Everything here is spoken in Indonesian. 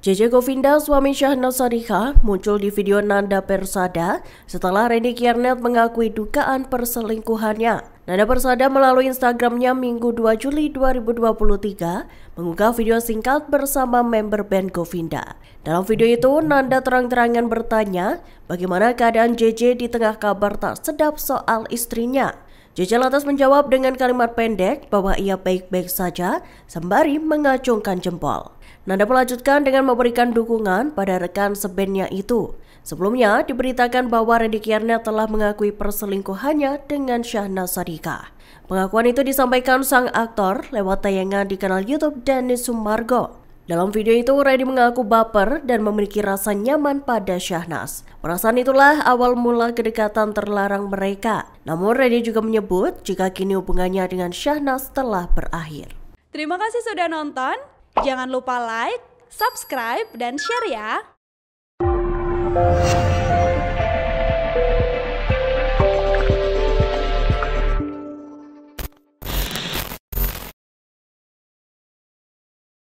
JJ Govinda, suami Syahna Sariha muncul di video Nanda Persada setelah Reni Kiernet mengakui dugaan perselingkuhannya. Nanda Persada melalui Instagramnya Minggu 2 Juli 2023 mengunggah video singkat bersama member band Govinda. Dalam video itu, Nanda terang-terangan bertanya bagaimana keadaan JJ di tengah kabar tak sedap soal istrinya. Jj lantas menjawab dengan kalimat pendek bahwa ia baik-baik saja sembari mengacungkan jempol. Nanda melanjutkan dengan memberikan dukungan pada rekan sebandnya itu. Sebelumnya diberitakan bahwa Redikiarnya telah mengakui perselingkuhannya dengan Syahna Sadika. Pengakuan itu disampaikan sang aktor lewat tayangan di kanal YouTube Dennis Sumargo. Dalam video itu, Reddy mengaku baper dan memiliki rasa nyaman pada Syahnas. Perasaan itulah awal mula kedekatan terlarang mereka. Namun Reddy juga menyebut jika kini hubungannya dengan Syahnas telah berakhir. Terima kasih sudah nonton. Jangan lupa like, subscribe, dan share ya.